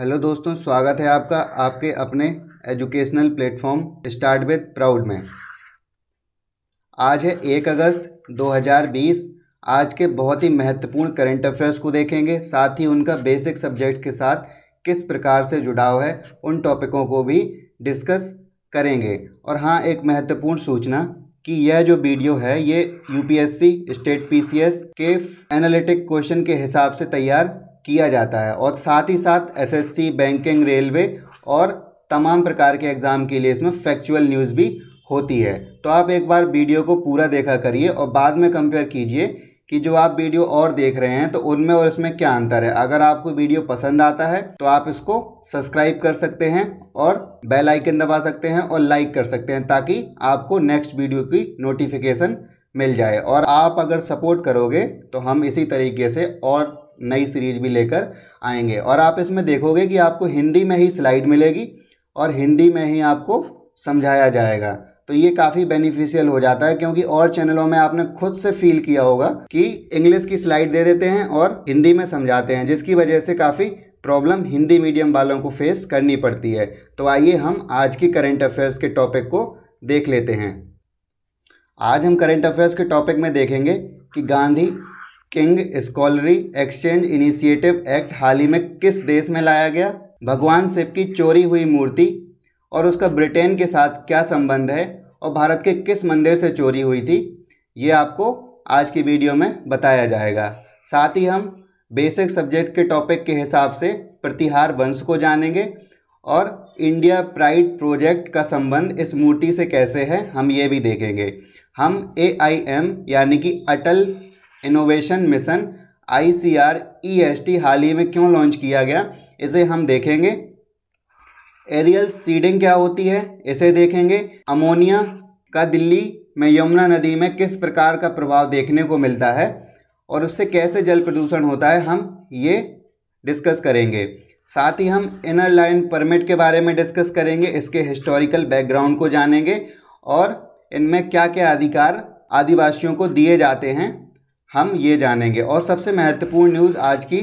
hello दोस्तों स्वागत है आपका आपके अपने educational platform start with proud में आज है एक अगस्त 2020 आज के बहुत ही महत्वपूर्ण करंट अफेयर्स को देखेंगे साथ ही उनका बेसिक सब्जेक्ट के साथ किस प्रकार से जुड़ाव है उन टॉपिकों को भी डिस्कस करेंगे और हाँ एक महत्वपूर्ण सूचना कि यह जो वीडियो है ये यूपीएससी स्टेट पीसीएस के एनालिटिक क्वेश्चन के हिसाब से तैयार किया जाता है और साथ ही साथ एसएससी बैंकिंग रेलवे और तमाम प्रकार के एग्ज़ाम के लिए इसमें फैक्चुअल न्यूज़ भी होती है तो आप एक बार वीडियो को पूरा देखा करिए और बाद में कंपेयर कीजिए कि जो आप वीडियो और देख रहे हैं तो उनमें और इसमें क्या अंतर है अगर आपको वीडियो पसंद आता है तो आप इसको सब्सक्राइब कर सकते हैं और बेल आइकन दबा सकते हैं और लाइक कर सकते हैं ताकि आपको नेक्स्ट वीडियो की नोटिफिकेशन मिल जाए और आप अगर सपोर्ट करोगे तो हम इसी तरीके से और नई सीरीज भी लेकर आएंगे और आप इसमें देखोगे कि आपको हिंदी में ही स्लाइड मिलेगी और हिंदी में ही आपको समझाया जाएगा तो ये काफ़ी बेनिफिशियल हो जाता है क्योंकि और चैनलों में आपने खुद से फील किया होगा कि इंग्लिश की स्लाइड दे देते हैं और हिंदी में समझाते हैं जिसकी वजह से काफ़ी प्रॉब्लम हिंदी मीडियम वालों को फेस करनी पड़ती है तो आइए हम आज की करंट अफेयर्स के टॉपिक को देख लेते हैं आज हम करंट अफेयर्स के टॉपिक में देखेंगे कि Gandhi King scholarly exchange initiative act हाल ही में किस देश में लाया गया भगवान शिव की चोरी हुई मूर्ति और उसका ब्रिटेन के साथ क्या संबंध है और भारत के किस मंदिर से चोरी हुई थी ये आपको आज की वीडियो में बताया जाएगा साथ ही हम बेसिक सब्जेक्ट के टॉपिक के हिसाब से प्रतिहार वंश को जानेंगे और इंडिया प्राइड प्रोजेक्ट का संबंध इस मूर्ति से कैसे है हम ये भी देखेंगे हम ए आई एम यानी कि Atal innovation mission I C R E S T हाल ही में क्यों लॉन्च किया गया इसे हम देखेंगे एरियल सीडिंग क्या होती है इसे देखेंगे अमोनिया का दिल्ली में यमुना नदी में किस प्रकार का प्रभाव देखने को मिलता है और उससे कैसे जल प्रदूषण होता है हम ये डिस्कस करेंगे साथ ही हम इनर लाइन परमिट के बारे में डिस्कस करेंगे इसके हिस्टोरिकल बैकग्राउंड को जानेंगे और इनमें क्या क्या अधिकार आदिवासियों को दिए जाते हैं हम ये जानेंगे और सबसे महत्वपूर्ण न्यूज़ आज की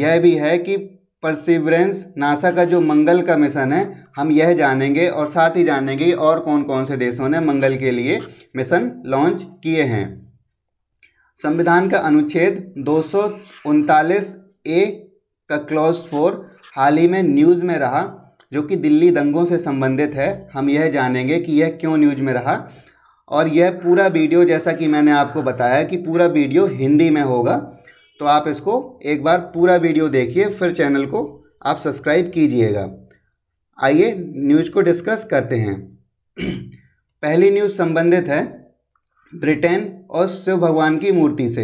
यह भी है कि परसिवरेंस नासा का जो मंगल का मिशन है हम यह जानेंगे और साथ ही जानेंगे और कौन कौन से देशों ने मंगल के लिए मिशन लॉन्च किए हैं संविधान का अनुच्छेद दो ए का क्लॉज फोर हाल ही में न्यूज़ में रहा जो कि दिल्ली दंगों से संबंधित है हम यह जानेंगे कि यह क्यों न्यूज़ में रहा और यह पूरा वीडियो जैसा कि मैंने आपको बताया कि पूरा वीडियो हिंदी में होगा तो आप इसको एक बार पूरा वीडियो देखिए फिर चैनल को आप सब्सक्राइब कीजिएगा आइए न्यूज़ को डिस्कस करते हैं पहली न्यूज़ संबंधित है ब्रिटेन और शिव भगवान की मूर्ति से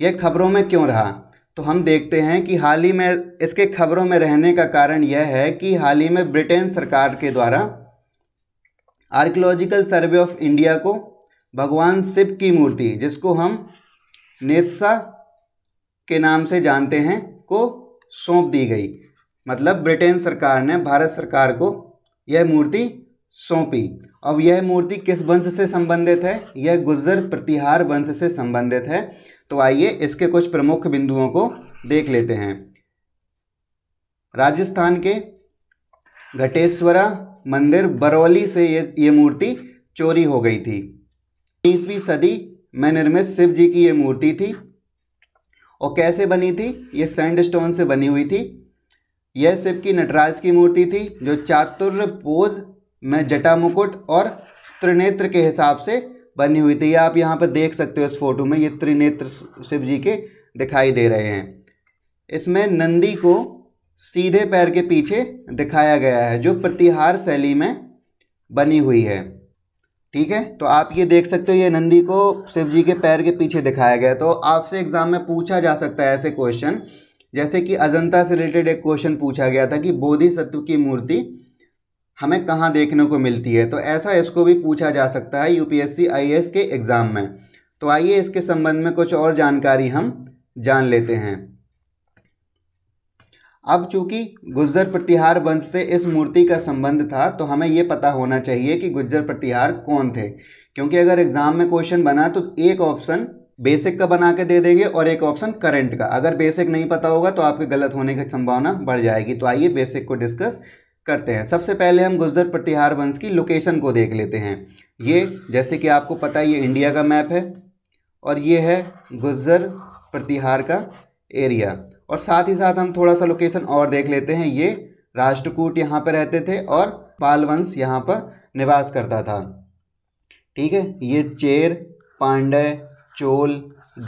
यह खबरों में क्यों रहा तो हम देखते हैं कि हाल ही में इसके खबरों में रहने का कारण यह है कि हाल ही में ब्रिटेन सरकार के द्वारा आर्कियोलॉजिकल सर्वे ऑफ इंडिया को भगवान शिव की मूर्ति जिसको हम नेत्सा के नाम से जानते हैं को सौंप दी गई मतलब ब्रिटेन सरकार ने भारत सरकार को यह मूर्ति सौंपी अब यह मूर्ति किस वंश से संबंधित है यह गुजर प्रतिहार वंश से संबंधित है तो आइए इसके कुछ प्रमुख बिंदुओं को देख लेते हैं राजस्थान के घटेश्वरा मंदिर बरौली से ये ये मूर्ति चोरी हो गई थी उन्नीसवीं सदी में निर्मित शिव जी की ये मूर्ति थी और कैसे बनी थी ये सैंड स्टोन से बनी हुई थी यह शिव की नटराज की मूर्ति थी जो चातुर्य पोज में जटा मुकुट और त्रिनेत्र के हिसाब से बनी हुई थी यह आप यहाँ पर देख सकते हो इस फोटो में ये त्रिनेत्र शिव जी के दिखाई दे रहे हैं इसमें नंदी को सीधे पैर के पीछे दिखाया गया है जो प्रतिहार शैली में बनी हुई है ठीक है तो आप ये देख सकते हो ये नंदी को शिव जी के पैर के पीछे दिखाया गया है तो आपसे एग्जाम में पूछा जा सकता है ऐसे क्वेश्चन जैसे कि अजंता से रिलेटेड एक क्वेश्चन पूछा गया था कि बोधि सत्व की मूर्ति हमें कहाँ देखने को मिलती है तो ऐसा इसको भी पूछा जा सकता है यूपीएससी आईएएस के एग्ज़ाम में तो आइए इसके संबंध में कुछ और जानकारी हम जान लेते हैं अब चूंकि गुज्जर प्रतिहार वंश से इस मूर्ति का संबंध था तो हमें ये पता होना चाहिए कि गुज्जर प्रतिहार कौन थे क्योंकि अगर एग्ज़ाम में क्वेश्चन बना तो एक ऑप्शन बेसिक का बना के दे देंगे और एक ऑप्शन करंट का अगर बेसिक नहीं पता होगा तो आपके गलत होने की संभावना बढ़ जाएगी तो आइए बेसिक को डिस्कस करते हैं सबसे पहले हम गुजर प्रतिहार वंश की लोकेशन को देख लेते हैं ये जैसे कि आपको पता है ये इंडिया का मैप है और ये है गुज्जर प्रतिहार का एरिया और साथ ही साथ हम थोड़ा सा लोकेशन और देख लेते हैं ये राष्ट्रकूट यहाँ पर रहते थे और पालवंश यहाँ पर निवास करता था ठीक है ये चेर पांडय चोल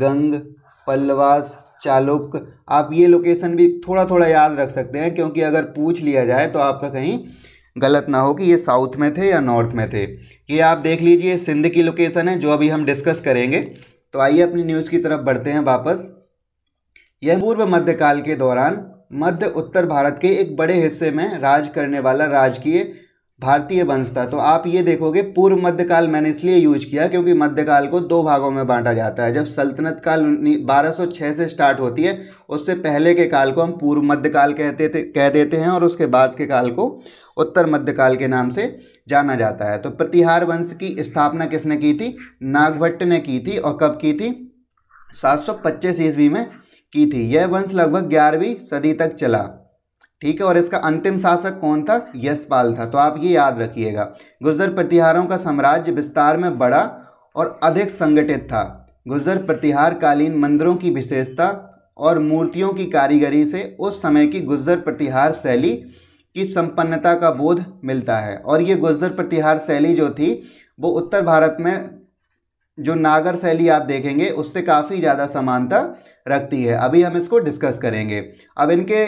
गंग पल्लवास चालुक्य आप ये लोकेशन भी थोड़ा थोड़ा याद रख सकते हैं क्योंकि अगर पूछ लिया जाए तो आपका कहीं गलत ना हो कि ये साउथ में थे या नॉर्थ में थे ये आप देख लीजिए सिंध की लोकेशन है जो अभी हम डिस्कस करेंगे तो आइए अपनी न्यूज़ की तरफ बढ़ते हैं वापस यह पूर्व मध्यकाल के दौरान मध्य उत्तर भारत के एक बड़े हिस्से में राज करने वाला राजकीय भारतीय वंश था तो आप ये देखोगे पूर्व मध्यकाल मैंने इसलिए यूज किया क्योंकि मध्यकाल को दो भागों में बांटा जाता है जब सल्तनत काल 1206 से स्टार्ट होती है उससे पहले के काल को हम पूर्व मध्यकाल कहते थे कह देते हैं और उसके बाद के काल को उत्तर मध्यकाल के नाम से जाना जाता है तो प्रतिहार वंश की स्थापना किसने की थी नागभट्ट ने की थी और कब की थी सात सौ ईस्वी में की थी यह वंश लगभग ग्यारहवीं सदी तक चला ठीक है और इसका अंतिम शासक कौन था यशपाल था तो आप ये याद रखिएगा गुर्जर प्रतिहारों का साम्राज्य विस्तार में बड़ा और अधिक संगठित था गुर्जर प्रतिहार कालीन मंदिरों की विशेषता और मूर्तियों की कारीगरी से उस समय की गुर्जर प्रतिहार शैली की संपन्नता का बोध मिलता है और ये गुर्जर प्रतिहार शैली जो थी वो उत्तर भारत में जो नागर शैली आप देखेंगे उससे काफ़ी ज़्यादा समानता रखती है अभी हम इसको डिस्कस करेंगे अब इनके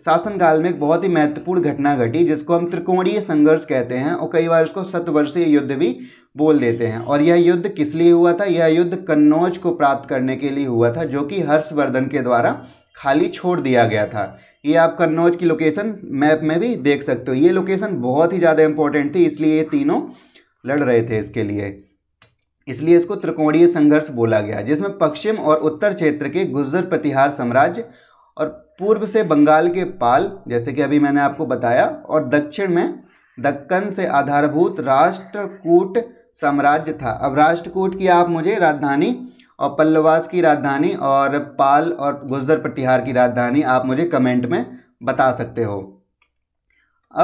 शासनकाल में एक बहुत ही महत्वपूर्ण घटना घटी जिसको हम त्रिकोणीय संघर्ष कहते हैं और कई बार इसको सतवर्षीय युद्ध भी बोल देते हैं और यह युद्ध किस लिए हुआ था यह युद्ध कन्नौज को प्राप्त करने के लिए हुआ था जो कि हर्षवर्धन के द्वारा खाली छोड़ दिया गया था ये आप कन्नौज की लोकेशन मैप में भी देख सकते हो ये लोकेशन बहुत ही ज़्यादा इंपॉर्टेंट थी इसलिए ये तीनों लड़ रहे थे इसके लिए इसलिए इसको त्रिकोणीय संघर्ष बोला गया जिसमें पश्चिम और उत्तर क्षेत्र के गुर्जर प्रतिहार साम्राज्य और पूर्व से बंगाल के पाल जैसे कि अभी मैंने आपको बताया और दक्षिण में दक्कन से आधारभूत राष्ट्रकूट साम्राज्य था अब राष्ट्रकूट की आप मुझे राजधानी और पल्लवास की राजधानी और पाल और गुर्जर प्रतिहार की राजधानी आप मुझे कमेंट में बता सकते हो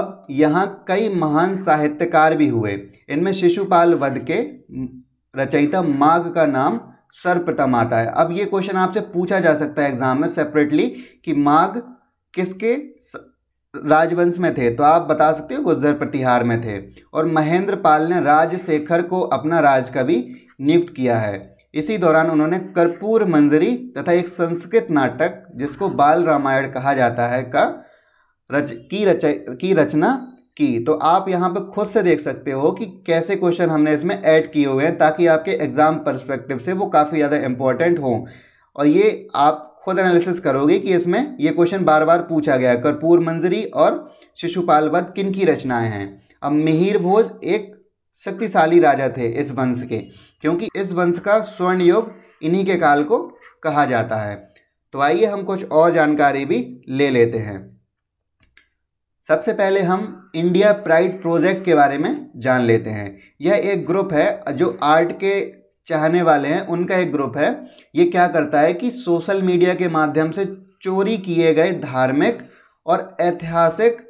अब यहाँ कई महान साहित्यकार भी हुए इनमें शिशुपाल वध के रचयिता माघ का नाम सर्वप्रथम आता है अब ये क्वेश्चन आपसे पूछा जा सकता है एग्जाम में सेपरेटली कि माघ किसके राजवंश में थे तो आप बता सकते हो गुजर प्रतिहार में थे और महेंद्र पाल ने राजशेखर को अपना राजकवि नियुक्त किया है इसी दौरान उन्होंने कर्पूर मंजरी तथा एक संस्कृत नाटक जिसको बाल रामायण कहा जाता है का रच की रच की रचना की तो आप यहाँ पे खुद से देख सकते हो कि कैसे क्वेश्चन हमने इसमें ऐड किए हुए हैं ताकि आपके एग्ज़ाम परस्पेक्टिव से वो काफ़ी ज़्यादा इंपॉर्टेंट हों और ये आप खुद एनालिसिस करोगे कि इसमें ये क्वेश्चन बार बार पूछा गया है कर्पूर मंजरी और शिशुपाल वध किन की रचनाएँ हैं अब मिहिर भोज एक शक्तिशाली राजा थे इस वंश के क्योंकि इस वंश का स्वर्ण युग इन्हीं के काल को कहा जाता है तो आइए हम कुछ और जानकारी भी ले लेते हैं सबसे पहले हम इंडिया प्राइड प्रोजेक्ट के बारे में जान लेते हैं यह एक ग्रुप है जो आर्ट के चाहने वाले हैं उनका एक ग्रुप है ये क्या करता है कि सोशल मीडिया के माध्यम से चोरी किए गए धार्मिक और ऐतिहासिक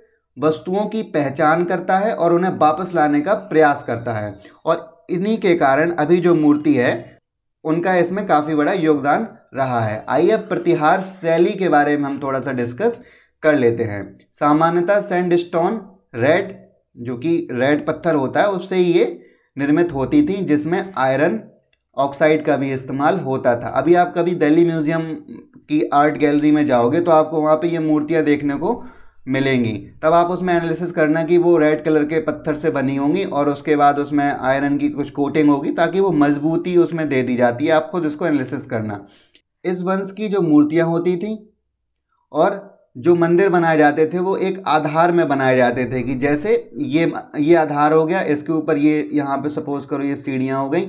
वस्तुओं की पहचान करता है और उन्हें वापस लाने का प्रयास करता है और इन्हीं के कारण अभी जो मूर्ति है उनका इसमें काफ़ी बड़ा योगदान रहा है आइए प्रतिहार शैली के बारे में हम थोड़ा सा डिस्कस कर लेते हैं सामान्यतः सैंडस्टोन रेड जो कि रेड पत्थर होता है उससे ये निर्मित होती थी जिसमें आयरन ऑक्साइड का भी इस्तेमाल होता था अभी आप कभी दिल्ली म्यूज़ियम की आर्ट गैलरी में जाओगे तो आपको वहाँ पे ये मूर्तियाँ देखने को मिलेंगी तब आप उसमें एनालिसिस करना कि वो रेड कलर के पत्थर से बनी होंगी और उसके बाद उसमें आयरन की कुछ कोटिंग होगी ताकि वो मजबूती उसमें दे दी जाती है आप खुद उसको एनालिसिस करना इस वंश की जो मूर्तियाँ होती थी और जो मंदिर बनाए जाते थे वो एक आधार में बनाए जाते थे कि जैसे ये ये आधार हो गया इसके ऊपर ये यहाँ पे सपोज करो ये सीढ़ियाँ हो गई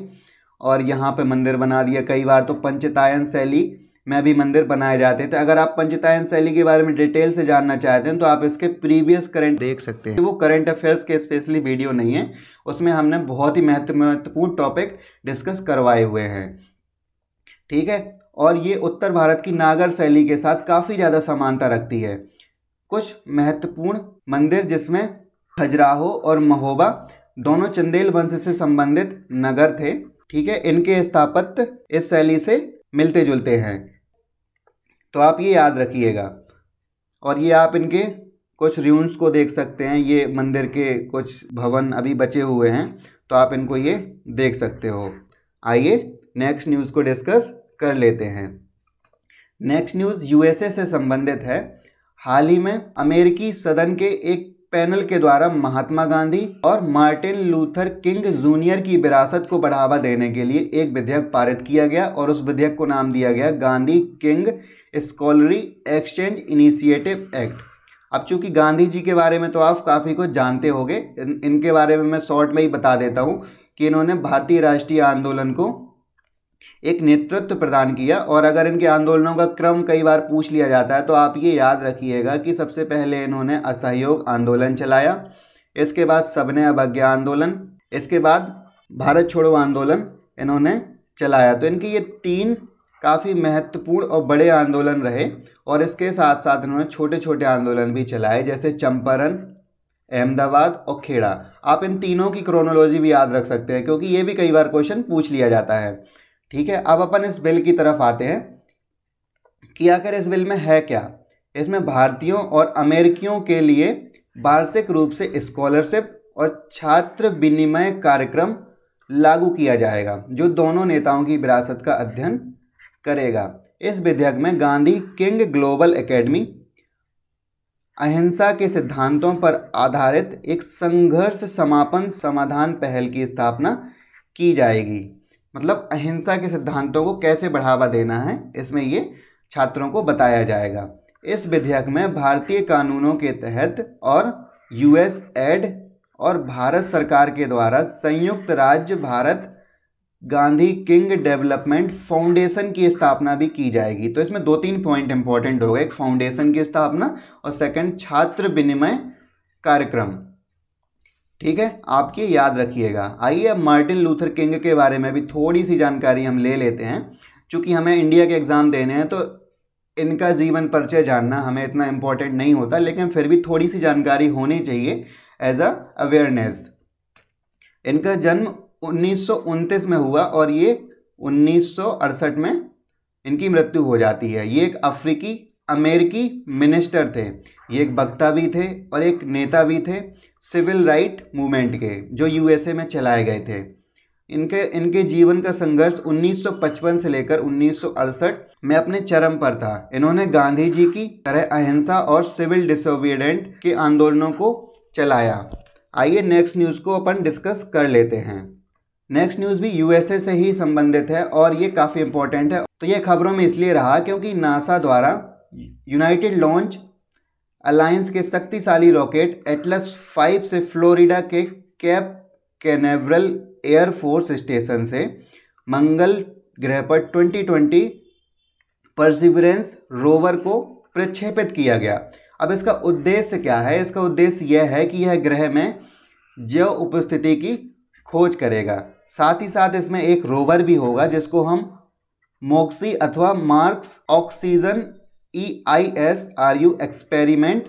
और यहाँ पे मंदिर बना दिया कई बार तो पंचतायन शैली में भी मंदिर बनाए जाते थे अगर आप पंचतायन शैली के बारे में डिटेल से जानना चाहते हैं तो आप इसके प्रीवियस करंट देख सकते हैं वो करंट अफेयर्स के स्पेशली वीडियो नहीं है उसमें हमने बहुत ही महत्व महत्वपूर्ण टॉपिक डिस्कस करवाए हुए हैं ठीक है और ये उत्तर भारत की नागर शैली के साथ काफ़ी ज़्यादा समानता रखती है कुछ महत्वपूर्ण मंदिर जिसमें खजुराहो और महोबा दोनों चंदेल वंश से संबंधित नगर थे ठीक है इनके स्थापत्य इस शैली से मिलते जुलते हैं तो आप ये याद रखिएगा और ये आप इनके कुछ रियून्स को देख सकते हैं ये मंदिर के कुछ भवन अभी बचे हुए हैं तो आप इनको ये देख सकते हो आइए नेक्स्ट न्यूज़ को डिस्कस कर लेते हैं नेक्स्ट न्यूज़ यूएसए से संबंधित है हाल ही में अमेरिकी सदन के एक पैनल के द्वारा महात्मा गांधी और मार्टिन लूथर किंग जूनियर की विरासत को बढ़ावा देने के लिए एक विधेयक पारित किया गया और उस विधेयक को नाम दिया गया Gandhi King scholarly exchange initiative act अब चूंकि गांधी जी के बारे में तो आप काफ़ी कुछ जानते होंगे इन, इनके बारे में मैं शॉर्ट में ही बता देता हूँ कि इन्होंने भारतीय राष्ट्रीय आंदोलन को एक नेतृत्व प्रदान किया और अगर इनके आंदोलनों का क्रम कई बार पूछ लिया जाता है तो आप ये याद रखिएगा कि सबसे पहले इन्होंने असहयोग आंदोलन चलाया इसके बाद सबने अवज्ञा आंदोलन इसके बाद भारत छोड़ो आंदोलन इन्होंने चलाया तो इनके ये तीन काफ़ी महत्वपूर्ण और बड़े आंदोलन रहे और इसके साथ साथ इन्होंने छोटे छोटे आंदोलन भी चलाए जैसे चंपारण अहमदाबाद और खेड़ा आप इन तीनों की क्रोनोलॉजी भी याद रख सकते हैं क्योंकि ये भी कई बार क्वेश्चन पूछ लिया जाता है ठीक है अब अपन इस बिल की तरफ आते हैं कि आखिर इस बिल में है क्या इसमें भारतीयों और अमेरिकियों के लिए वार्षिक रूप से स्कॉलरशिप और छात्र विनिमय कार्यक्रम लागू किया जाएगा जो दोनों नेताओं की विरासत का अध्ययन करेगा इस विधेयक में गांधी किंग ग्लोबल एकेडमी अहिंसा के सिद्धांतों पर आधारित एक संघर्ष समापन समाधान पहल की स्थापना की जाएगी मतलब अहिंसा के सिद्धांतों को कैसे बढ़ावा देना है इसमें ये छात्रों को बताया जाएगा इस विधेयक में भारतीय कानूनों के तहत और यूएस एड और भारत सरकार के द्वारा संयुक्त राज्य Bharat Gandhi King development foundation की स्थापना भी की जाएगी तो इसमें दो तीन पॉइंट इंपॉर्टेंट होगा एक फाउंडेशन की स्थापना और सेकंड छात्र विनिमय कार्यक्रम ठीक है आपके याद रखिएगा आइए अब मार्टिन लूथर किंग के बारे में भी थोड़ी सी जानकारी हम ले लेते हैं चूँकि हमें इंडिया के एग्ज़ाम देने हैं तो इनका जीवन परिचय जानना हमें इतना इम्पॉर्टेंट नहीं होता लेकिन फिर भी थोड़ी सी जानकारी होनी चाहिए एज अ अवेयरनेस इनका जन्म उन्नीस में हुआ और ये उन्नीस में इनकी मृत्यु हो जाती है ये एक अफ्रीकी अमेरिकी मिनिस्टर थे ये एक वक्ता भी थे और एक नेता भी थे सिविल राइट मूवमेंट के जो यूएसए में चलाए गए थे इनके इनके जीवन का संघर्ष 1955 से लेकर उन्नीस में अपने चरम पर था इन्होंने गांधी जी की तरह अहिंसा और सिविल डिसोबीडेंट के आंदोलनों को चलाया आइए नेक्स्ट न्यूज़ को अपन डिस्कस कर लेते हैं नेक्स्ट न्यूज़ भी यूएसए से ही संबंधित है और ये काफ़ी इंपॉर्टेंट है तो ये खबरों में इसलिए रहा क्योंकि नासा द्वारा यूनाइटेड लॉन्च अलायंस के शक्तिशाली रॉकेट एटलस फाइव से फ्लोरिडा के कैप कैनेवरल एयरफोर्स स्टेशन से मंगल ग्रह पर 2020 परसिवरेंस रोवर को प्रक्षेपित किया गया अब इसका उद्देश्य क्या है इसका उद्देश्य यह है कि यह ग्रह में जैव उपस्थिति की खोज करेगा साथ ही साथ इसमें एक रोवर भी होगा जिसको हम मोक्सी अथवा Mars oxygen E I S R U experiment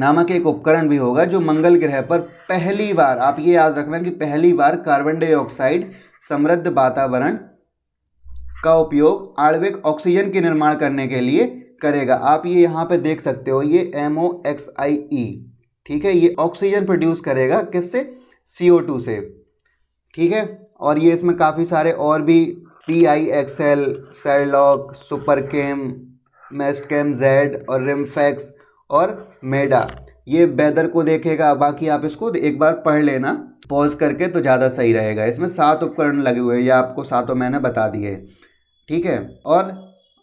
नामक एक उपकरण भी होगा जो मंगल ग्रह पर पहली बार आप ये याद रखना कि पहली बार कार्बन डाइऑक्साइड समृद्ध वातावरण का उपयोग आणविक ऑक्सीजन के निर्माण करने के लिए करेगा आप ये यहाँ पे देख सकते हो ये एम ओ एक्स आई ई ठीक है ये ऑक्सीजन प्रोड्यूस करेगा किससे सी ओ टू से ठीक है और ये इसमें काफ़ी सारे और भी P I X L SHERLOC SuperCam Mastcam Z और रिमफैक्स और मेडा ये बेदर को देखेगा बाकी आप इसको एक बार पढ़ लेना पॉज करके तो ज़्यादा सही रहेगा इसमें सात उपकरण लगे हुए हैं या आपको सातों मैंने बता दिए ठीक है और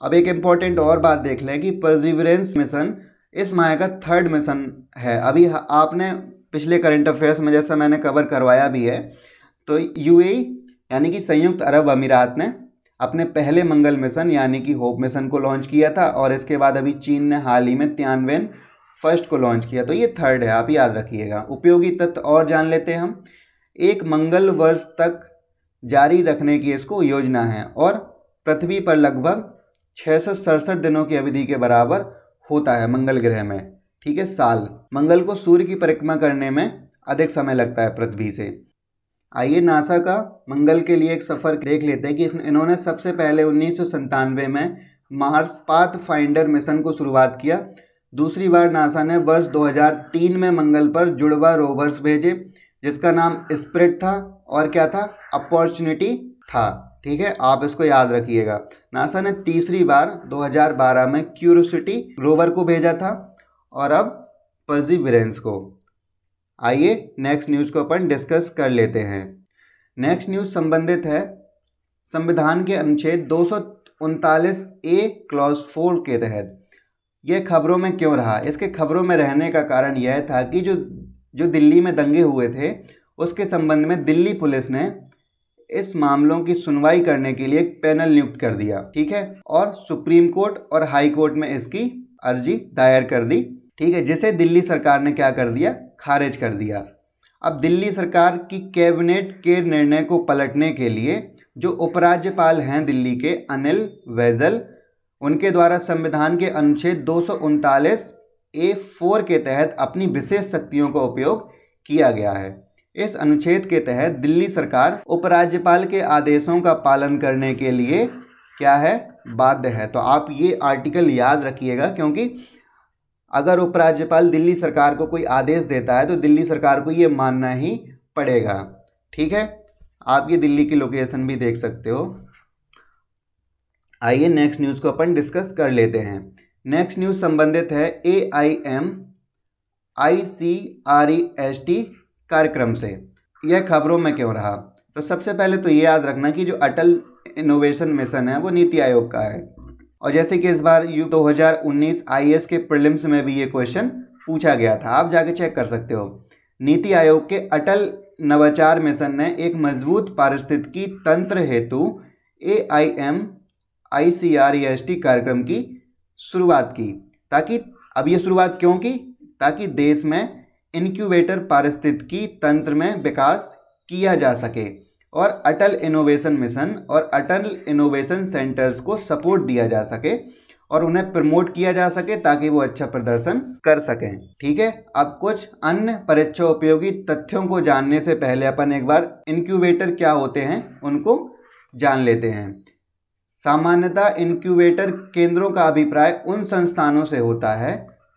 अब एक इम्पॉर्टेंट और बात देख लें कि परजिवरेंस मिशन इस माह का थर्ड मिशन है अभी आपने पिछले करंट अफेयर्स में जैसा मैंने कवर करवाया भी है तो यूएई e, यानी कि संयुक्त अरब अमीरात ने अपने पहले मंगल मिशन यानी कि होप मिशन को लॉन्च किया था और इसके बाद अभी चीन ने हाल ही में त्यानवेन फर्स्ट को लॉन्च किया तो ये थर्ड है आप याद रखिएगा उपयोगी तत्व और जान लेते हैं हम एक मंगल वर्ष तक जारी रखने की इसको योजना है और पृथ्वी पर लगभग छः दिनों की अवधि के बराबर होता है मंगल ग्रह में ठीक है साल मंगल को सूर्य की परिक्रमा करने में अधिक समय लगता है पृथ्वी से आइए नासा का मंगल के लिए एक सफ़र देख लेते हैं कि इन्होंने सबसे पहले उन्नीस में मार्स पाथ फाइंडर मिशन को शुरुआत किया दूसरी बार नासा ने वर्ष 2003 में मंगल पर जुड़वा रोवर्स भेजे जिसका नाम स्प्रिट था और क्या था अपॉर्चुनिटी था ठीक है आप इसको याद रखिएगा नासा ने तीसरी बार 2012 में क्यूरोसिटी रोवर को भेजा था और अब परजीवरेंस को आइए नेक्स्ट न्यूज़ को अपन डिस्कस कर लेते हैं नेक्स्ट न्यूज़ संबंधित है संविधान के अनुच्छेद दो ए क्लॉज फोर के तहत यह खबरों में क्यों रहा इसके खबरों में रहने का कारण यह था कि जो जो दिल्ली में दंगे हुए थे उसके संबंध में दिल्ली पुलिस ने इस मामलों की सुनवाई करने के लिए एक पैनल नियुक्त कर दिया ठीक है और सुप्रीम कोर्ट और हाई कोर्ट में इसकी अर्जी दायर कर दी ठीक है जिसे दिल्ली सरकार ने क्या कर दिया खारिज कर दिया अब दिल्ली सरकार की कैबिनेट के निर्णय को पलटने के लिए जो उपराज्यपाल हैं दिल्ली के अनिल वैजल उनके द्वारा संविधान के अनुच्छेद दो ए फोर के तहत अपनी विशेष शक्तियों का उपयोग किया गया है इस अनुच्छेद के तहत दिल्ली सरकार उपराज्यपाल के आदेशों का पालन करने के लिए क्या है बाध्य है तो आप ये आर्टिकल याद रखिएगा क्योंकि अगर उपराज्यपाल दिल्ली सरकार को कोई आदेश देता है तो दिल्ली सरकार को ये मानना ही पड़ेगा ठीक है आप ये दिल्ली की लोकेशन भी देख सकते हो आइए नेक्स्ट न्यूज़ को अपन डिस्कस कर लेते हैं नेक्स्ट न्यूज़ संबंधित है A I M I C R E S T कार्यक्रम से यह खबरों में क्यों रहा तो सबसे पहले तो ये याद रखना कि जो अटल इनोवेशन मिशन है वो नीति आयोग का है और जैसे कि इस बार यू 2019 हज़ार के प्रिलिम्स में भी ये क्वेश्चन पूछा गया था आप जाके चेक कर सकते हो नीति आयोग के अटल नवाचार मिशन ने एक मजबूत पारिस्थितिकी तंत्र हेतु A I M I C R S T कार्यक्रम की शुरुआत की ताकि अब ये शुरुआत क्यों की ताकि देश में इनक्यूबेटर पारिस्थितिकी तंत्र में विकास किया जा सके और अटल इनोवेशन मिशन और अटल इनोवेशन सेंटर्स को सपोर्ट दिया जा सके और उन्हें प्रमोट किया जा सके ताकि वो अच्छा प्रदर्शन कर सकें ठीक है अब कुछ अन्य परीक्षा उपयोगी तथ्यों को जानने से पहले अपन एक बार इनक्यूबेटर क्या होते हैं उनको जान लेते हैं सामान्यतः इनक्यूबेटर केंद्रों का अभिप्राय उन संस्थानों से होता है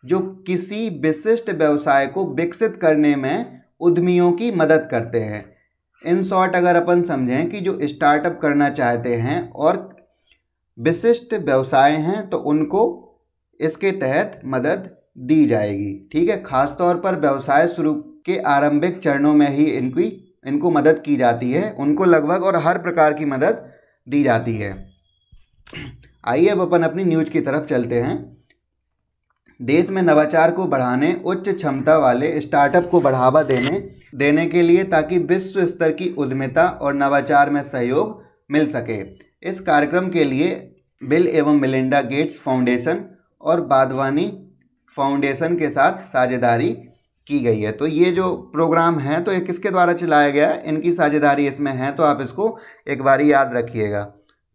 जो किसी विशिष्ट व्यवसाय को विकसित करने में उद्यमियों की मदद करते हैं इन शॉर्ट अगर अपन समझें कि जो स्टार्टअप करना चाहते हैं और विशिष्ट व्यवसाय हैं तो उनको इसके तहत मदद दी जाएगी ठीक है खासतौर पर व्यवसाय शुरू के आरंभिक चरणों में ही इनकी इनको मदद की जाती है उनको लगभग और हर प्रकार की मदद दी जाती है आइए अब अपन अपनी न्यूज की तरफ चलते हैं देश में नवाचार को बढ़ाने उच्च क्षमता वाले स्टार्टअप को बढ़ावा देने देने के लिए ताकि विश्व स्तर की उद्यमिता और नवाचार में सहयोग मिल सके इस कार्यक्रम के लिए बिल एवं मिलिंडा गेट्स फाउंडेशन और बादवानी फाउंडेशन के साथ साझेदारी की गई है तो ये जो प्रोग्राम है तो ये किसके द्वारा चलाया गया है इनकी साझेदारी इसमें है तो आप इसको एक बार याद रखिएगा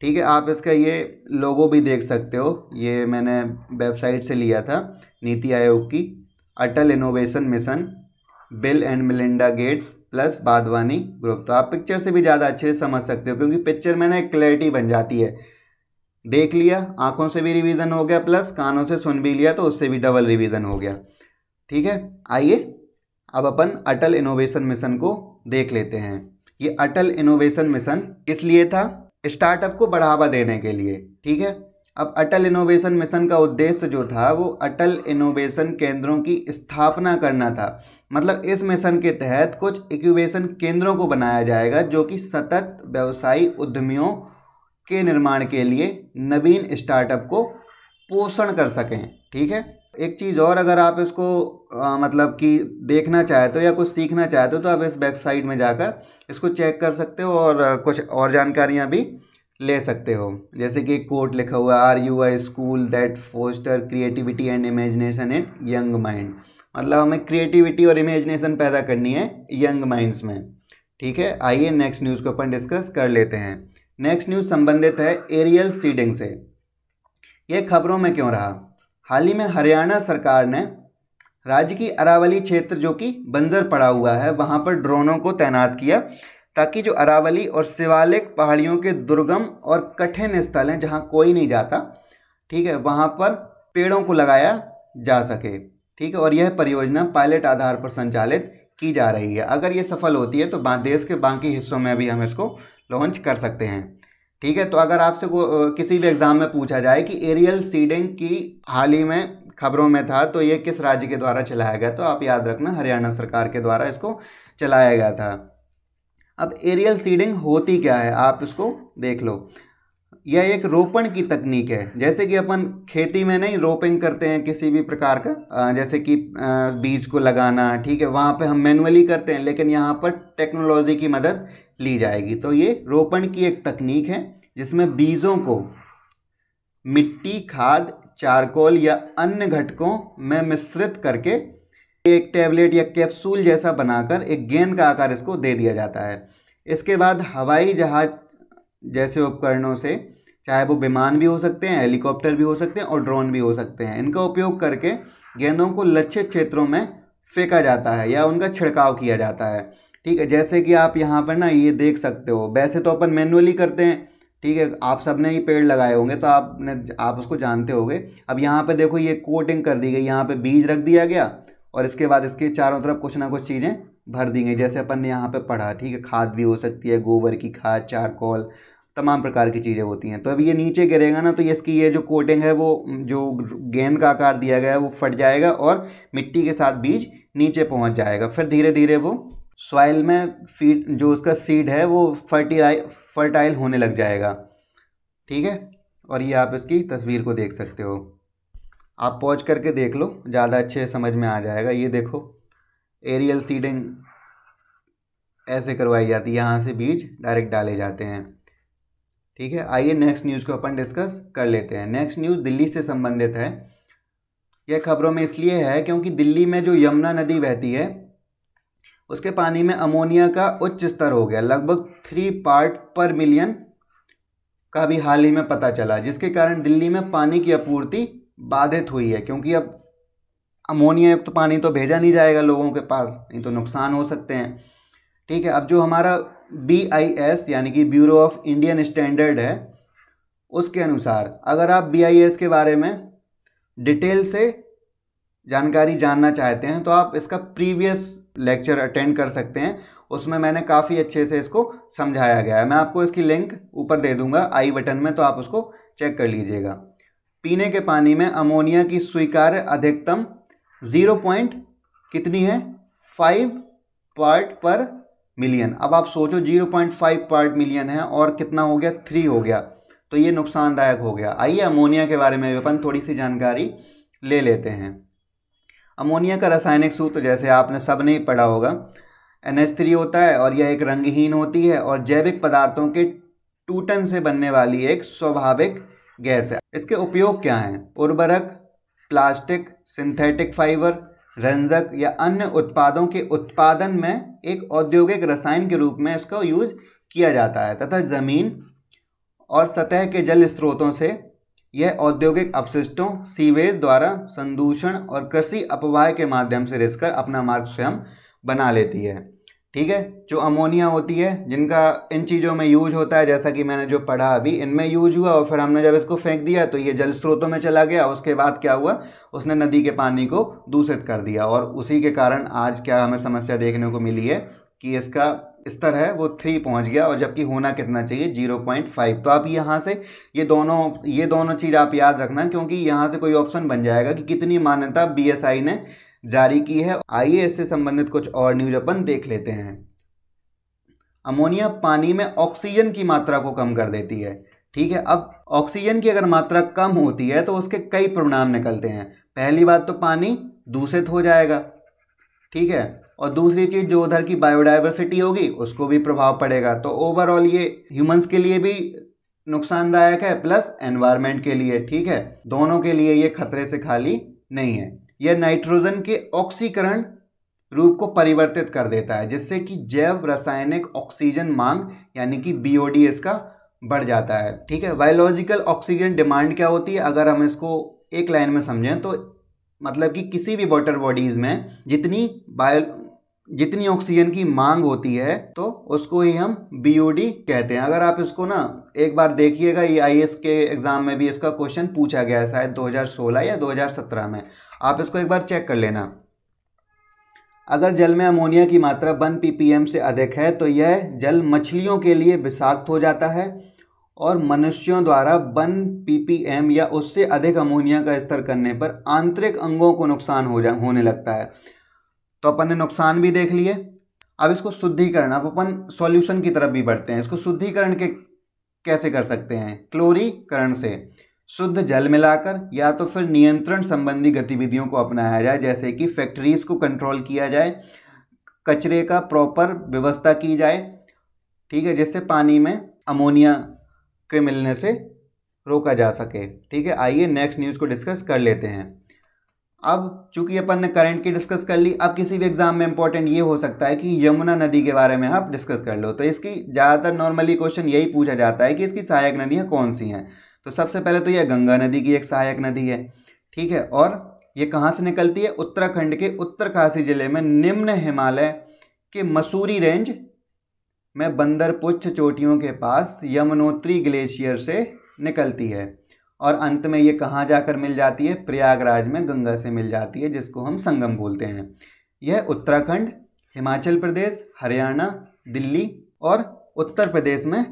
ठीक है आप इसका ये लोगो भी देख सकते हो ये मैंने वेबसाइट से लिया था नीति आयोग की Atal innovation mission Bill and Melinda Gates plus Wadhwani group तो आप पिक्चर से भी ज़्यादा अच्छे से समझ सकते हो क्योंकि पिक्चर में ना एक क्लैरिटी बन जाती है देख लिया आंखों से भी रिवीजन हो गया प्लस कानों से सुन भी लिया तो उससे भी डबल रिवीजन हो गया ठीक है आइए अब अपन अटल इनोवेशन मिशन को देख लेते हैं ये अटल इनोवेशन मिशन किस लिए था स्टार्टअप को बढ़ावा देने के लिए ठीक है अब अटल इनोवेशन मिशन का उद्देश्य जो था वो अटल इनोवेशन केंद्रों की स्थापना करना था मतलब इस मिशन के तहत कुछ इक्यूबेशन केंद्रों को बनाया जाएगा जो कि सतत व्यवसायी उद्यमियों के निर्माण के लिए नवीन स्टार्टअप को पोषण कर सकें ठीक है एक चीज़ और अगर आप इसको आ, मतलब कि देखना चाहते हो तो या कुछ सीखना चाहते हो तो, तो आप इस वेबसाइट में जाकर इसको चेक कर सकते हो और कुछ और जानकारियाँ भी ले सकते हो जैसे कि कोट लिखा हुआ are you I school that foster creativity and imagination in young mind मतलब हमें क्रिएटिविटी और इमेजिनेशन पैदा करनी है यंग माइंड्स में ठीक है आइए नेक्स्ट न्यूज़ को अपन डिस्कस कर लेते हैं नेक्स्ट न्यूज़ संबंधित है एरियल सीडिंग से यह खबरों में क्यों रहा हाल ही में हरियाणा सरकार ने राज्य की अरावली क्षेत्र जो कि बंजर पड़ा हुआ है वहाँ पर ड्रोनों को तैनात किया ताकि जो अरावली और शिवालिक पहाड़ियों के दुर्गम और कठिन स्थल हैं जहाँ कोई नहीं जाता ठीक है वहाँ पर पेड़ों को लगाया जा सके ठीक है और यह परियोजना पायलट आधार पर संचालित की जा रही है अगर ये सफल होती है तो देश के बाकी हिस्सों में भी हम इसको लॉन्च कर सकते हैं ठीक है तो अगर आपसे किसी भी एग्ज़ाम में पूछा जाए कि एरियल सीडिंग की हाल ही में खबरों में था तो ये किस राज्य के द्वारा चलाया गया तो आप याद रखना हरियाणा सरकार के द्वारा इसको चलाया गया था अब एरियल सीडिंग होती क्या है आप इसको देख लो यह एक रोपण की तकनीक है जैसे कि अपन खेती में नहीं रोपिंग करते हैं किसी भी प्रकार का जैसे कि बीज को लगाना ठीक है वहाँ पे हम मैनुअली करते हैं लेकिन यहाँ पर टेक्नोलॉजी की मदद ली जाएगी तो ये रोपण की एक तकनीक है जिसमें बीजों को मिट्टी खाद चारकोल या अन्य घटकों में मिश्रित करके एक टैबलेट या कैप्सूल जैसा बनाकर एक गेंद का आकार इसको दे दिया जाता है इसके बाद हवाई जहाज़ जैसे उपकरणों से चाहे वो विमान भी हो सकते हैं हेलीकॉप्टर भी हो सकते हैं और ड्रोन भी हो सकते हैं इनका उपयोग करके गेंदों को लक्षित क्षेत्रों में फेंका जाता है या उनका छिड़काव किया जाता है ठीक है जैसे कि आप यहाँ पर ना ये देख सकते हो वैसे तो अपन मैनुअली करते हैं ठीक है आप सब ने ही पेड़ लगाए होंगे तो आपने आप उसको जानते होंगे अब यहाँ पे देखो ये कोटिंग कर दी गई यहाँ पे बीज रख दिया गया और इसके बाद इसके चारों तरफ कुछ ना कुछ चीज़ें भर देंगे जैसे अपन ने यहाँ पे पढ़ा ठीक है खाद भी हो सकती है गोबर की खाद चारकोल तमाम प्रकार की चीज़ें होती हैं तो अब ये नीचे गिरेगा ना तो ये इसकी ये जो कोटिंग है वो जो गेंद का आकार दिया गया है वो फट जाएगा और मिट्टी के साथ बीज नीचे पहुंच जाएगा फिर धीरे धीरे वो सॉइल में फीड जो उसका सीड है वो फर्टिलाइ फर्टाइल होने लग जाएगा ठीक है और ये आप इसकी तस्वीर को देख सकते हो आप पहुँच करके देख लो ज़्यादा अच्छे समझ में आ जाएगा ये देखो एरियल सीडिंग ऐसे करवाई जाती है यहाँ से बीज डायरेक्ट डाले जाते हैं ठीक है आइए नेक्स्ट न्यूज़ को अपन डिस्कस कर लेते हैं नेक्स्ट न्यूज़ दिल्ली से संबंधित है यह खबरों में इसलिए है क्योंकि दिल्ली में जो यमुना नदी बहती है उसके पानी में अमोनिया का उच्च स्तर हो गया लगभग थ्री पार्ट पर मिलियन का भी हाल ही में पता चला जिसके कारण दिल्ली में पानी की आपूर्ति बाधित हुई है क्योंकि अब अमोनिया युक्त तो पानी तो भेजा नहीं जाएगा लोगों के पास नहीं तो नुकसान हो सकते हैं ठीक है अब जो हमारा बी आई एस यानी कि ब्यूरो ऑफ इंडियन स्टैंडर्ड है उसके अनुसार अगर आप बी आई एस के बारे में डिटेल से जानकारी जानना चाहते हैं तो आप इसका प्रीवियस लेक्चर अटेंड कर सकते हैं उसमें मैंने काफ़ी अच्छे से इसको समझाया गया है मैं आपको इसकी लिंक ऊपर दे दूंगा आई बटन में तो आप उसको चेक कर लीजिएगा पीने के पानी में अमोनिया की स्वीकार्य अधिकतम ज़ीरो पॉइंट कितनी है फाइव पार्ट पर मिलियन अब आप सोचो zero point five part million है और कितना हो गया थ्री हो गया तो ये नुकसानदायक हो गया आइए अमोनिया के बारे में अपन थोड़ी सी जानकारी ले लेते हैं अमोनिया का रासायनिक सूत्र जैसे आपने सब नहीं पढ़ा होगा एन होता है और यह एक रंगहीन होती है और जैविक पदार्थों के टूटन से बनने वाली एक स्वाभाविक गैस है इसके उपयोग क्या हैं उर्वरक प्लास्टिक सिंथेटिक फाइबर रंजक या अन्य उत्पादों के उत्पादन में एक औद्योगिक रसायन के रूप में इसका यूज किया जाता है तथा ज़मीन और सतह के जल स्रोतों से यह औद्योगिक अपशिष्टों सीवेज द्वारा संदूषण और कृषि अपवाह के माध्यम से रिसकर अपना मार्ग स्वयं बना लेती है ठीक है जो अमोनिया होती है जिनका इन चीज़ों में यूज होता है जैसा कि मैंने जो पढ़ा अभी इनमें यूज हुआ और फिर हमने जब इसको फेंक दिया तो ये जल स्रोतों में चला गया उसके बाद क्या हुआ उसने नदी के पानी को दूषित कर दिया और उसी के कारण आज क्या हमें समस्या देखने को मिली है कि इसका स्तर है वो थ्री पहुंच गया और जबकि होना कितना चाहिए जीरो पॉइंट फाइव तो आप यहाँ से ये दोनों ये दोनों चीज़ आप याद रखना क्योंकि यहाँ से कोई ऑप्शन बन जाएगा कि कितनी मान्यता बी ने जारी की है आइए इससे संबंधित कुछ और न्यूज अपन देख लेते हैं अमोनिया पानी में ऑक्सीजन की मात्रा को कम कर देती है ठीक है अब ऑक्सीजन की अगर मात्रा कम होती है तो उसके कई परिणाम निकलते हैं पहली बात तो पानी दूषित हो जाएगा ठीक है और दूसरी चीज़ जो उधर की बायोडाइवर्सिटी होगी उसको भी प्रभाव पड़ेगा तो ओवरऑल ये ह्यूमंस के लिए भी नुकसानदायक है प्लस एनवायरनमेंट के लिए ठीक है दोनों के लिए ये खतरे से खाली नहीं है यह नाइट्रोजन के ऑक्सीकरण रूप को परिवर्तित कर देता है जिससे कि जैव रासायनिक ऑक्सीजन मांग यानी कि बी का बढ़ जाता है ठीक है बायोलॉजिकल ऑक्सीजन डिमांड क्या होती है अगर हम इसको एक लाइन में समझें तो मतलब कि किसी भी वाटर बॉडीज़ में जितनी बायो जितनी ऑक्सीजन की मांग होती है तो उसको ही हम बी कहते हैं अगर आप इसको ना एक बार देखिएगा ये आई के एग्ज़ाम में भी इसका क्वेश्चन पूछा गया है शायद 2016 या 2017 में आप इसको एक बार चेक कर लेना अगर जल में अमोनिया की मात्रा वन पी से अधिक है तो यह जल मछलियों के लिए विषाक्त हो जाता है और मनुष्यों द्वारा वन पी या उससे अधिक अमोनिया का स्तर करने पर आंतरिक अंगों को नुकसान हो जा होने लगता है तो अपन ने नुकसान भी देख लिए अब इसको शुद्धिकरण अब अपन सॉल्यूशन की तरफ भी बढ़ते हैं इसको शुद्धिकरण के कैसे कर सकते हैं क्लोरीकरण से शुद्ध जल मिलाकर या तो फिर नियंत्रण संबंधी गतिविधियों को अपनाया जाए जैसे कि फैक्ट्रीज़ को कंट्रोल किया जाए कचरे का प्रॉपर व्यवस्था की जाए ठीक है जिससे पानी में अमोनिया के मिलने से रोका जा सके ठीक है आइए नेक्स्ट न्यूज़ को डिस्कस कर लेते हैं अब चूंकि अपन ने करंट की डिस्कस कर ली अब किसी भी एग्जाम में इंपॉर्टेंट ये हो सकता है कि यमुना नदी के बारे में आप डिस्कस कर लो तो इसकी ज़्यादातर नॉर्मली क्वेश्चन यही पूछा जाता है कि इसकी सहायक नदियाँ कौन सी हैं तो सबसे पहले तो यह गंगा नदी की एक सहायक नदी है ठीक है और ये कहाँ से निकलती है उत्तराखंड के उत्तरकाशी जिले में निम्न हिमालय के मसूरी रेंज में बंदरपुच्छ चोटियों के पास यमुनोत्री ग्लेशियर से निकलती है और अंत में ये कहाँ जाकर मिल जाती है प्रयागराज में गंगा से मिल जाती है जिसको हम संगम बोलते हैं यह उत्तराखंड हिमाचल प्रदेश हरियाणा दिल्ली और उत्तर प्रदेश में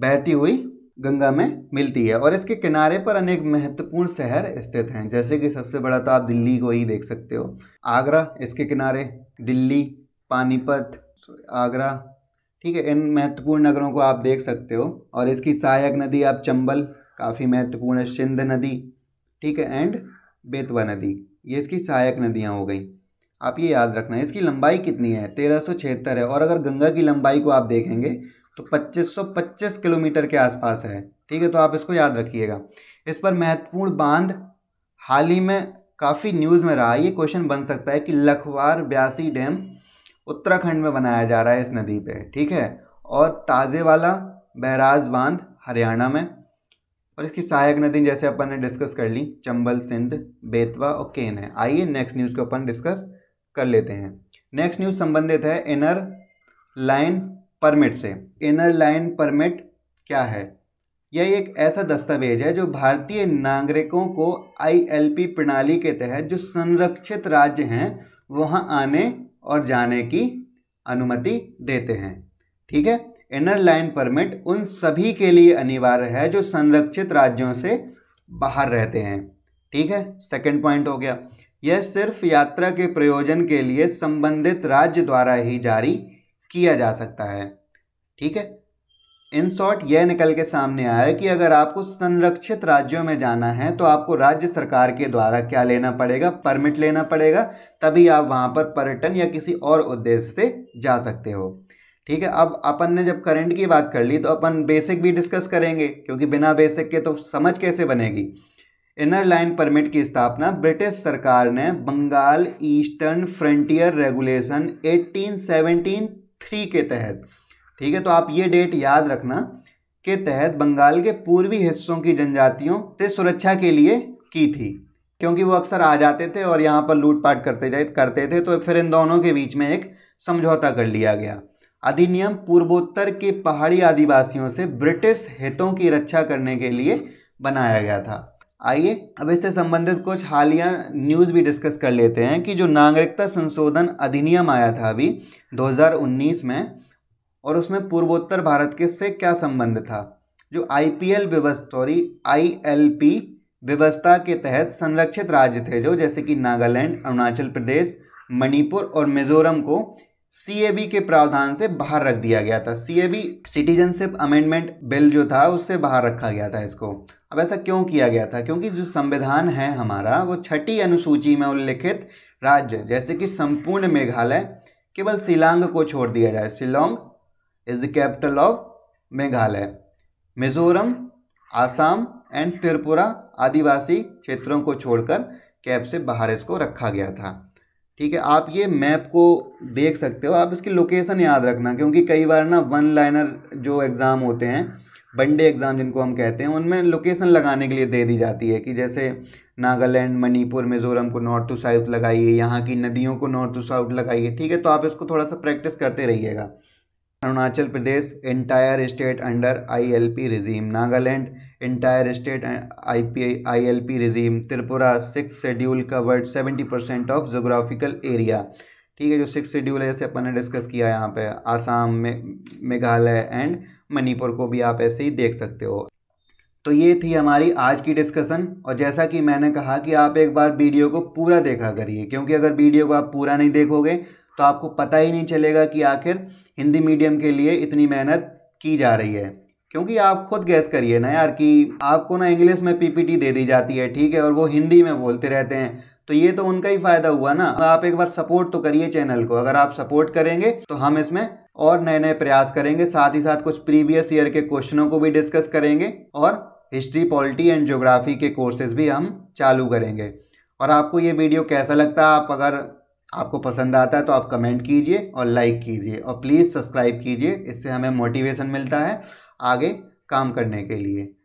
बहती हुई गंगा में मिलती है और इसके किनारे पर अनेक महत्वपूर्ण शहर स्थित हैं जैसे कि सबसे बड़ा तो आप दिल्ली को ही देख सकते हो आगरा इसके किनारे दिल्ली पानीपत आगरा ठीक है इन महत्वपूर्ण नगरों को आप देख सकते हो और इसकी सहायक नदी आप चंबल काफ़ी महत्वपूर्ण है सिंध नदी ठीक है एंड बेतवा नदी ये इसकी सहायक नदियाँ हो गई आप ये याद रखना है इसकी लंबाई कितनी है तेरह सौ छिहत्तर है और अगर गंगा की लंबाई को आप देखेंगे तो 2525 किलोमीटर के आसपास है ठीक है तो आप इसको याद रखिएगा इस पर महत्वपूर्ण बांध हाल ही में काफ़ी न्यूज़ में रहा ये क्वेश्चन बन सकता है कि लखवार ब्यासी डैम उत्तराखंड में बनाया जा रहा है इस नदी पे ठीक है और ताज़े वाला बैराज बांध हरियाणा में और इसकी सहायक नदी जैसे अपन ने डिस्कस कर ली चंबल सिंध बेतवा और केन है आइए नेक्स्ट न्यूज़ को अपन डिस्कस कर लेते हैं नेक्स्ट न्यूज़ संबंधित है इनर लाइन परमिट से इनर लाइन परमिट क्या है यह एक ऐसा दस्तावेज है जो भारतीय नागरिकों को आईएलपी प्रणाली के तहत जो संरक्षित राज्य हैं वहाँ आने और जाने की अनुमति देते हैं ठीक है इनर लाइन परमिट उन सभी के लिए अनिवार्य है जो संरक्षित राज्यों से बाहर रहते हैं ठीक है सेकंड पॉइंट हो गया यह सिर्फ यात्रा के प्रयोजन के लिए संबंधित राज्य द्वारा ही जारी किया जा सकता है ठीक है इन शॉर्ट यह निकल के सामने आया कि अगर आपको संरक्षित राज्यों में जाना है तो आपको राज्य सरकार के द्वारा क्या लेना पड़ेगा परमिट लेना पड़ेगा तभी आप वहाँ पर पर्यटन या किसी और उद्देश्य से जा सकते हो ठीक है अब अपन ने जब करंट की बात कर ली तो अपन बेसिक भी डिस्कस करेंगे क्योंकि बिना बेसिक के तो समझ कैसे बनेगी इनर लाइन परमिट की स्थापना ब्रिटिश सरकार ने बंगाल ईस्टर्न फ्रंटियर रेगुलेशन 1873 के तहत ठीक है तो आप ये डेट याद रखना के तहत बंगाल के पूर्वी हिस्सों की जनजातियों से सुरक्षा के लिए की थी क्योंकि वो अक्सर आ जाते थे और यहाँ पर लूटपाट करते जाए करते थे तो फिर इन दोनों के बीच में एक समझौता कर लिया गया अधिनियम पूर्वोत्तर के पहाड़ी आदिवासियों से ब्रिटिश हितों की रक्षा करने के लिए बनाया गया था आइए अब इससे संबंधित कुछ हालिया न्यूज़ भी डिस्कस कर लेते हैं कि जो नागरिकता संशोधन अधिनियम आया था अभी 2019 में और उसमें पूर्वोत्तर भारत के से क्या संबंध था जो आई पी एल व्यवस्था सॉरी आई एल पी व्यवस्था के तहत संरक्षित राज्य थे जो जैसे कि नागालैंड अरुणाचल प्रदेश मणिपुर और मिजोरम को सीएबी के प्रावधान से बाहर रख दिया गया था सीएबी सिटीजनशिप अमेंडमेंट बिल जो था उससे बाहर रखा गया था इसको अब ऐसा क्यों किया गया था क्योंकि जो संविधान है हमारा वो छठी अनुसूची में उल्लिखित राज्य जैसे कि संपूर्ण मेघालय केवल शिलोंग को छोड़ दिया जाए Shillong is the capital of Meghalaya Mizoram Assam and Tripura आदिवासी क्षेत्रों को छोड़कर कैप से बाहर इसको रखा गया था ठीक है आप ये मैप को देख सकते हो आप इसकी लोकेशन याद रखना क्योंकि कई बार ना वन लाइनर जो एग्ज़ाम होते हैं वनडे एग्ज़ाम जिनको हम कहते हैं उनमें लोकेशन लगाने के लिए दे दी जाती है कि जैसे नागालैंड मणिपुर मिज़ोरम को नॉर्थ टू साउथ लगाइए यहाँ की नदियों को नॉर्थ टू साउथ लगाइए ठीक है तो आप इसको थोड़ा सा प्रैक्टिस करते रहिएगा Arunachal Pradesh entire state under ILP regime Nagaland entire state L ILP regime Tripura six schedule covered seventy percent of geographical area ठीक है जो सिक्स शेड्यूल है जैसे अपन ने डिस्कस किया यहाँ पे आसाम में मेघालय एंड मणिपुर को भी आप ऐसे ही देख सकते हो तो ये थी हमारी आज की डिस्कशन और जैसा कि मैंने कहा कि आप एक बार वीडियो को पूरा देखा करिए क्योंकि अगर वीडियो को आप पूरा नहीं देखोगे तो आपको पता ही नहीं चलेगा कि आखिर हिंदी मीडियम के लिए इतनी मेहनत की जा रही है क्योंकि आप खुद गैस करिए ना यार कि आपको ना इंग्लिश में पीपीटी दे दी जाती है ठीक है और वो हिंदी में बोलते रहते हैं तो ये तो उनका ही फायदा हुआ ना आप एक बार सपोर्ट तो करिए चैनल को अगर आप सपोर्ट करेंगे तो हम इसमें और नए नए प्रयास करेंगे साथ ही साथ कुछ प्रीवियस ईयर के क्वेश्चनों को भी डिस्कस करेंगे और हिस्ट्री पॉलिटी एंड ज्योग्राफी के कोर्सेज भी हम चालू करेंगे और आपको ये वीडियो कैसा लगता है आप अगर आपको पसंद आता है तो आप कमेंट कीजिए और लाइक कीजिए और प्लीज़ सब्सक्राइब कीजिए इससे हमें मोटिवेशन मिलता है आगे काम करने के लिए